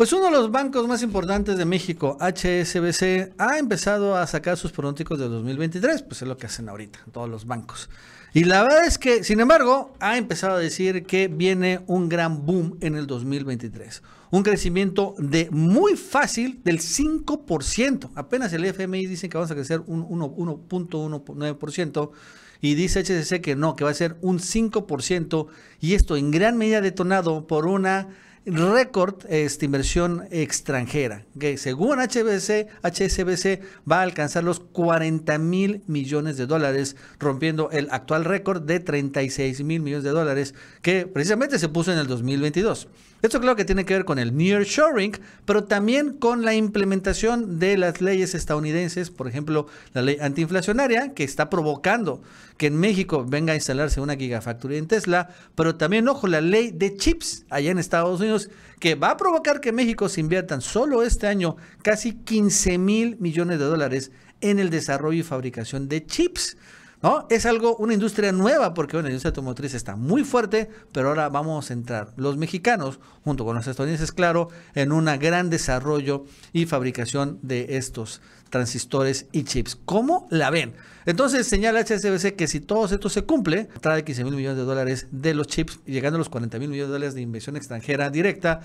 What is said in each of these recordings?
Pues uno de los bancos más importantes de México, HSBC, ha empezado a sacar sus pronósticos del 2023, pues es lo que hacen ahorita todos los bancos. Y la verdad es que, sin embargo, ha empezado a decir que viene un gran boom en el 2023. Un crecimiento de muy fácil del 5%. Apenas el FMI dice que vamos a crecer un 1.19% y dice HSBC que no, que va a ser un 5% y esto en gran medida detonado por una récord esta inversión extranjera, que según HBC, HSBC va a alcanzar los 40 mil millones de dólares, rompiendo el actual récord de 36 mil millones de dólares que precisamente se puso en el 2022. Esto claro que tiene que ver con el nearshoring, pero también con la implementación de las leyes estadounidenses, por ejemplo, la ley antiinflacionaria, que está provocando que en México venga a instalarse una gigafactoría en Tesla, pero también, ojo, la ley de chips allá en Estados Unidos que va a provocar que México se inviertan solo este año casi 15 mil millones de dólares en el desarrollo y fabricación de chips. ¿no? Es algo, una industria nueva, porque bueno, la industria automotriz está muy fuerte, pero ahora vamos a entrar los mexicanos, junto con los estadounidenses, claro, en un gran desarrollo y fabricación de estos transistores y chips. ¿Cómo la ven? Entonces señala HSBC que si todo esto se cumple, trae 15 mil millones de dólares de los chips, llegando a los 40 mil millones de dólares de inversión extranjera directa,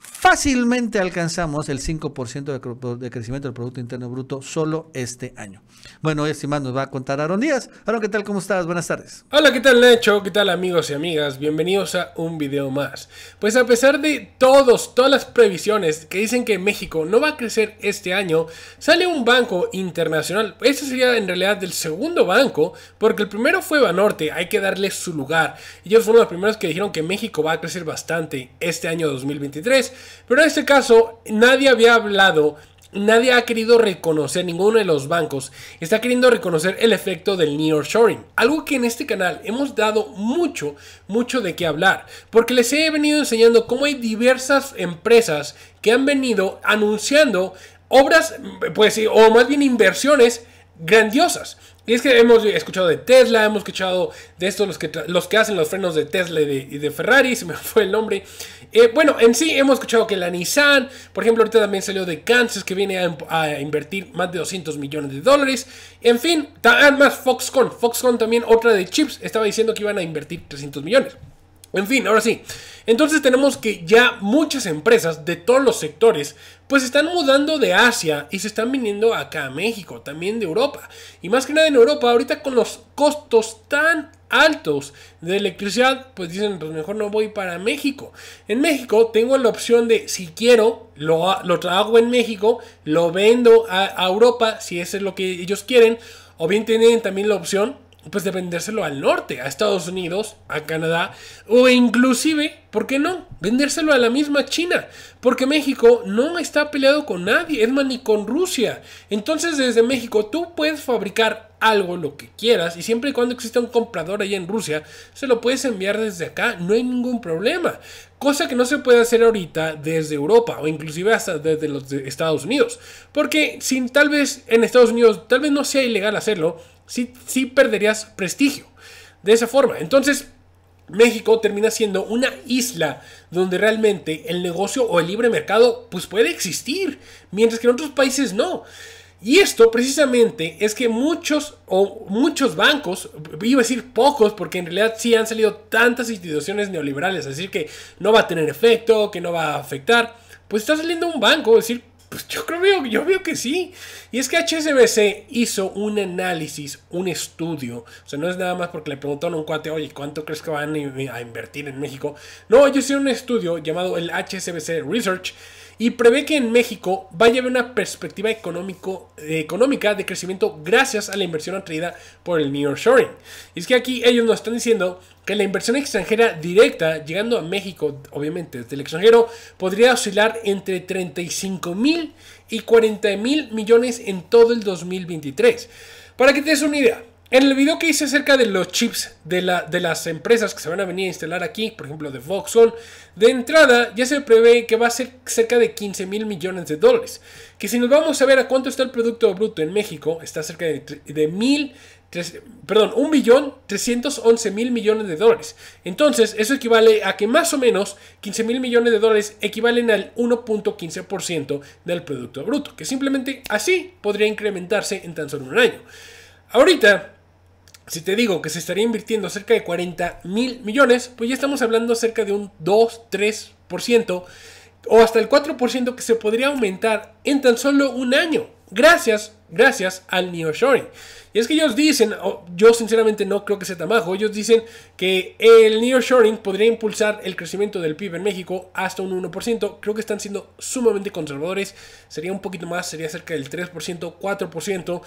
fácilmente alcanzamos el 5% de, crecimiento del Producto Interno Bruto solo este año. Bueno, hoy, más nos va a contar Aaron Díaz. Aaron, ¿qué tal? ¿Cómo estás? Buenas tardes. Hola, ¿qué tal, Nacho? ¿Qué tal, amigos y amigas? Bienvenidos a un video más. Pues a pesar de todos, todas las previsiones que dicen que México no va a crecer este año, sale un banco internacional. Este sería en realidad el segundo banco, porque el primero fue Banorte, hay que darle su lugar. Ellos fueron los primeros que dijeron que México va a crecer bastante este año 2023 pero en este caso, nadie había hablado Nadie ha querido reconocer, ninguno de los bancos está queriendo reconocer el efecto del nearshoring. Algo que en este canal hemos dado mucho, mucho de qué hablar. Porque les he venido enseñando cómo hay diversas empresas que han venido anunciando obras, pues, o más bien inversiones grandiosas. Y es que hemos escuchado de Tesla, hemos escuchado de estos los que, los que hacen los frenos de Tesla y de, Ferrari, se me fue el nombre. Eh, bueno, en sí hemos escuchado que la Nissan, por ejemplo, ahorita también salió de Kansas que viene a, invertir más de 200 millones de dólares. En fin, además ah, Foxconn. Foxconn también, otra de chips, estaba diciendo que iban a invertir 300 millones. En fin, ahora sí. Entonces tenemos que ya muchas empresas de todos los sectores pues están mudando de Asia y se están viniendo acá a México, también de Europa. Y más que nada en Europa, ahorita con los costos tan altos de electricidad, pues dicen, pues mejor no voy para México. En México tengo la opción de, si quiero, lo, lo en México, lo vendo a, a Europa, si eso es lo que ellos quieren. O bien tienen también la opción pues de vendérselo al norte, a Estados Unidos, a Canadá o inclusive, ¿por qué no? Vendérselo a la misma China, porque México no está peleado con nadie, es más ni con Rusia. Entonces desde México tú puedes fabricar algo, lo que quieras, y siempre y cuando exista un comprador allá en Rusia, se lo puedes enviar desde acá, no hay ningún problema. Cosa que no se puede hacer ahorita desde Europa o inclusive hasta desde los Estados Unidos. Porque sin tal vez en Estados Unidos, tal vez no sea ilegal hacerlo, sí, perderías prestigio de esa forma. Entonces, México termina siendo una isla donde realmente el negocio o el libre mercado pues puede existir, mientras que en otros países no. Y esto precisamente es que muchos o muchos bancos, iba a decir pocos, porque en realidad sí han salido tantas instituciones neoliberales, es decir que no va a tener efecto, que no va a afectar, pues está saliendo un banco, decir, pues yo creo, yo veo que sí. Y es que HSBC hizo un análisis, un estudio. O sea, no es nada más porque le preguntaron a un cuate, oye, ¿cuánto crees que van a invertir en México? No, ellos hicieron un estudio llamado el HSBC Research y prevé que en México vaya a haber una perspectiva económico, económica de crecimiento gracias a la inversión atraída por el New Shoring. Y es que aquí ellos nos están diciendo que la inversión extranjera directa llegando a México, obviamente desde el extranjero, podría oscilar entre 35 mil y 40 mil millones en todo el 2023. Para que te des una idea, en el video que hice acerca de los chips de, las empresas que se van a venir a instalar aquí, por ejemplo de Voxon, de entrada ya se prevé que va a ser cerca de 15 mil millones de dólares. Que si nos vamos a ver a cuánto está el Producto Bruto en México, está cerca de, mil... perdón, 1.311.000 millones de dólares. Entonces, eso equivale a que más o menos 15 mil millones de dólares equivalen al 1.15% del Producto Bruto, que simplemente así podría incrementarse en tan solo un año. Ahorita, si te digo que se estaría invirtiendo cerca de 40 mil millones, pues ya estamos hablando cerca de un 2, 3% o hasta el 4% que se podría aumentar en tan solo un año gracias, gracias al nearshoring. Y es que ellos dicen, yo sinceramente no creo que sea tan bajo, ellos dicen que el nearshoring podría impulsar el crecimiento del PIB en México hasta un 1%. Creo que están siendo sumamente conservadores, sería un poquito más, sería cerca del 3%, 4%.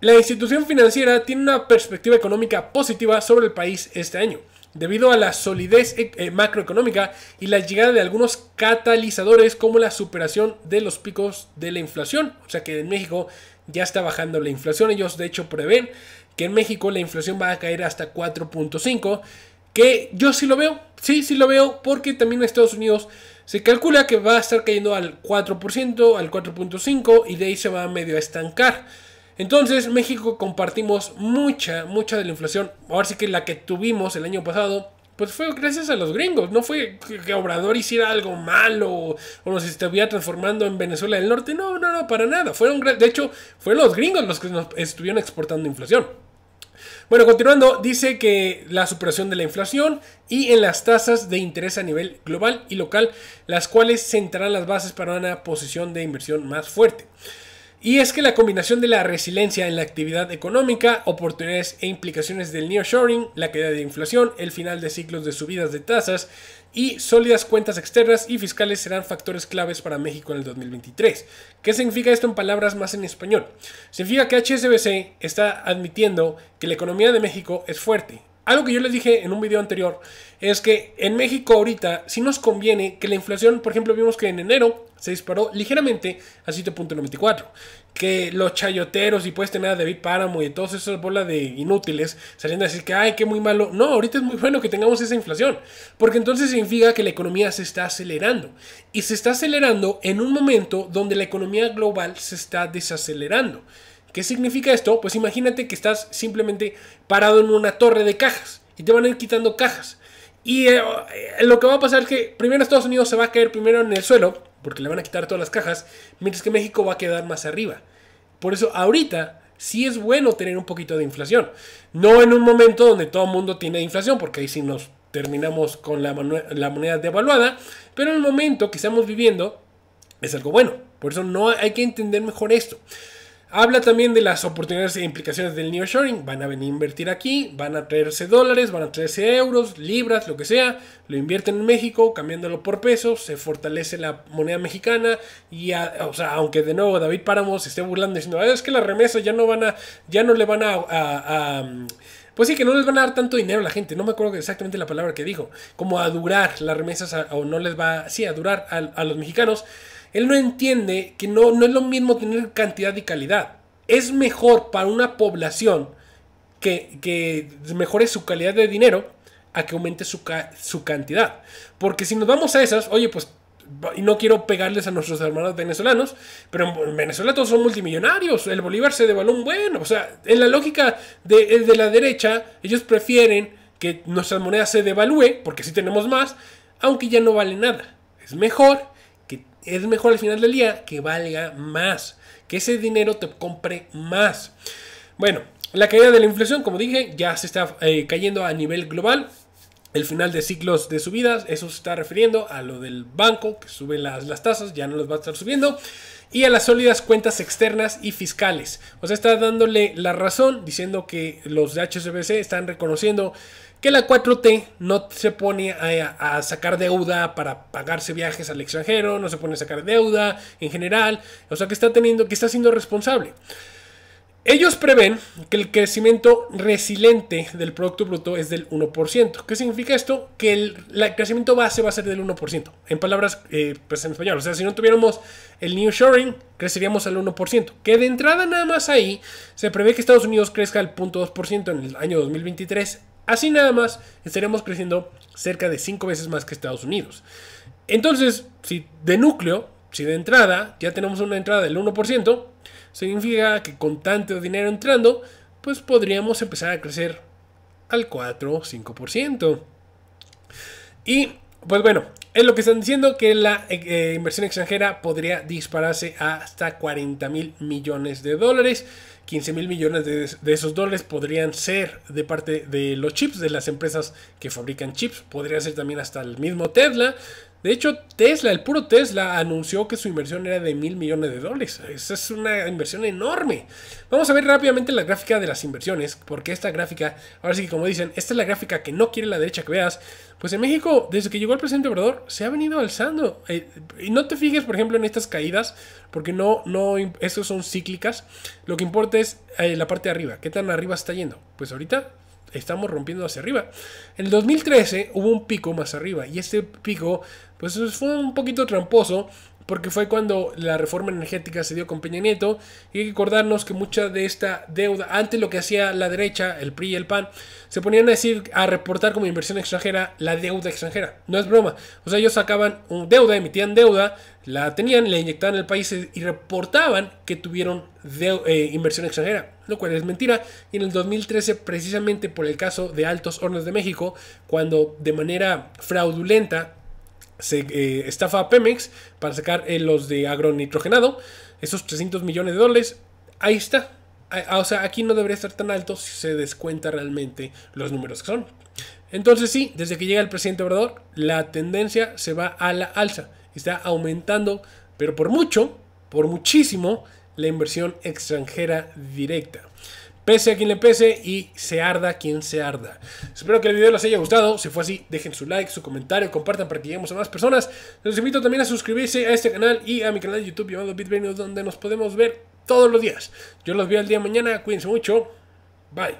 La institución financiera tiene una perspectiva económica positiva sobre el país este año debido a la solidez eh, eh, macroeconómica y la llegada de algunos catalizadores como la superación de los picos de la inflación. O sea que en México ya está bajando la inflación. Ellos de hecho prevén que en México la inflación va a caer hasta 4.5. Que yo sí lo veo, sí, sí lo veo, porque también en Estados Unidos se calcula que va a estar cayendo al 4%, al 4.5% y de ahí se va a medio a estancar. Entonces, México compartimos mucha, mucha de la inflación. Ahora sí que la que tuvimos el año pasado, pues fue gracias a los gringos. No fue que Obrador hiciera algo malo o, nos estuviera transformando en Venezuela del Norte. No, no, no, para nada. Fueron, de hecho, fueron los gringos los que nos estuvieron exportando inflación. Bueno, continuando, dice que la superación de la inflación y en las tasas de interés a nivel global y local, las cuales sentarán las bases para una posición de inversión más fuerte. Y es que la combinación de la resiliencia en la actividad económica, oportunidades e implicaciones del nearshoring, la caída de inflación, el final de ciclos de subidas de tasas y sólidas cuentas externas y fiscales serán factores claves para México en el 2023. ¿Qué significa esto en palabras más en español? Significa que HSBC está admitiendo que la economía de México es fuerte, algo que yo les dije en un video anterior es que en México ahorita sí nos conviene que la inflación, por ejemplo, vimos que en enero se disparó ligeramente a 7.94. Que los chayoteros y pues tener a David Páramo y todas esas bolas de inútiles saliendo a decir que, ay, qué muy malo. No, ahorita es muy bueno que tengamos esa inflación. Porque entonces significa que la economía se está acelerando. Y se está acelerando en un momento donde la economía global se está desacelerando. ¿Qué significa esto? Pues imagínate que estás simplemente parado en una torre de cajas y te van a ir quitando cajas. Y eh, eh, lo que va a pasar es que primero Estados Unidos se va a caer primero en el suelo, porque le van a quitar todas las cajas, mientras que México va a quedar más arriba. Por eso ahorita sí es bueno tener un poquito de inflación. No en un momento donde todo el mundo tiene inflación, porque ahí sí nos terminamos con la, la moneda devaluada, pero en el momento que estamos viviendo es algo bueno. Por eso no hay que entender mejor esto. Habla también de las oportunidades e implicaciones del Shoring, Van a venir a invertir aquí, van a traerse dólares, van a traerse euros, libras, lo que sea. Lo invierten en México, cambiándolo por pesos, se fortalece la moneda mexicana. Y, aunque de nuevo David Páramo se esté burlando diciendo, ah, es que las remesas ya no van a, ya no le van a, pues sí, que no les van a dar tanto dinero a la gente. No me acuerdo exactamente la palabra que dijo. Como a durar las remesas o no les va, sí, a durar a los mexicanos. Él no entiende que no, no es lo mismo tener cantidad y calidad. Es mejor para una población que, mejore su calidad de dinero a que aumente su, cantidad. Porque si nos vamos a esas, oye, pues y no quiero pegarles a nuestros hermanos venezolanos, pero en Venezuela todos son multimillonarios, el Bolívar se devaluó un bueno, o sea, en la lógica de, de, la derecha, ellos prefieren que nuestra moneda se devalúe, porque si tenemos más, aunque ya no vale nada. Es mejor es mejor al final del día que valga más, que ese dinero te compre más. Bueno, la caída de la inflación, como dije, ya se está eh, cayendo a nivel global. El final de ciclos de subidas, eso se está refiriendo a lo del banco que sube las, las tasas, ya no las va a estar subiendo y a las sólidas cuentas externas y fiscales. O sea, está dándole la razón diciendo que los de HSBC están reconociendo que la 4T no se pone a, sacar deuda para pagarse viajes al extranjero, no se pone a sacar deuda en general, o sea que está teniendo, que está siendo responsable. Ellos prevén que el crecimiento resiliente del Producto Bruto es del 1%. ¿Qué significa esto? Que el, crecimiento base va a ser del 1%. En palabras, eh, pues, en español. O sea, si no tuviéramos el New Shoring, creceríamos al 1%. Que de entrada nada más ahí, se prevé que Estados Unidos crezca al 0.2% en el año 2023 Así nada más estaremos creciendo cerca de 5 veces más que Estados Unidos. Entonces, si de núcleo, si de entrada, ya tenemos una entrada del 1%, significa que con tanto dinero entrando, pues podríamos empezar a crecer al 4 o 5%. Y pues bueno, es lo que están diciendo, que la eh, eh, inversión extranjera podría dispararse hasta 40 mil millones de dólares. 15 mil millones de, esos dólares podrían ser de parte de los chips, de las empresas que fabrican chips. Podría ser también hasta el mismo Tesla. De hecho, Tesla, el puro Tesla, anunció que su inversión era de mil millones de dólares. Esa es una inversión enorme. Vamos a ver rápidamente la gráfica de las inversiones, porque esta gráfica, ahora sí que como dicen, esta es la gráfica que no quiere la derecha que veas. Pues en México, desde que llegó el presidente Obrador, se ha venido alzando. Eh, y no te fijes, por ejemplo, en estas caídas, porque no, no, estos son cíclicas. Lo que importa es eh, la parte de arriba. ¿Qué tan arriba está yendo? Pues ahorita estamos rompiendo hacia arriba. En el 2013 hubo un pico más arriba y este pico pues fue un poquito tramposo porque fue cuando la reforma energética se dio con Peña Nieto y hay que acordarnos que mucha de esta deuda, antes lo que hacía la derecha, el PRI y el PAN, se ponían a decir, a reportar como inversión extranjera la deuda extranjera, no es broma, o sea, ellos sacaban deuda, emitían deuda, la tenían, la inyectaban al país y reportaban que tuvieron eh, inversión extranjera, lo cual es mentira. Y en el 2013, precisamente por el caso de Altos Hornos de México, cuando de manera fraudulenta se eh, estafa a Pemex para sacar eh, los de agronitrogenado, esos 300 millones de dólares. Ahí está. Ah, ah, o sea, aquí no debería estar tan alto si se descuenta realmente los números que son. Entonces sí, desde que llega el presidente Obrador, la tendencia se va a la alza. Está aumentando, pero por mucho, por muchísimo, la inversión extranjera directa pese a quien le pese y se arda quien se arda. Espero que el video les haya gustado. Si fue así, dejen su like, su comentario, compartan para que lleguemos a más personas. Les invito también a suscribirse a este canal y a mi canal de YouTube llamado BitBrainers donde nos podemos ver todos los días. Yo los veo el día de mañana. Cuídense mucho. Bye.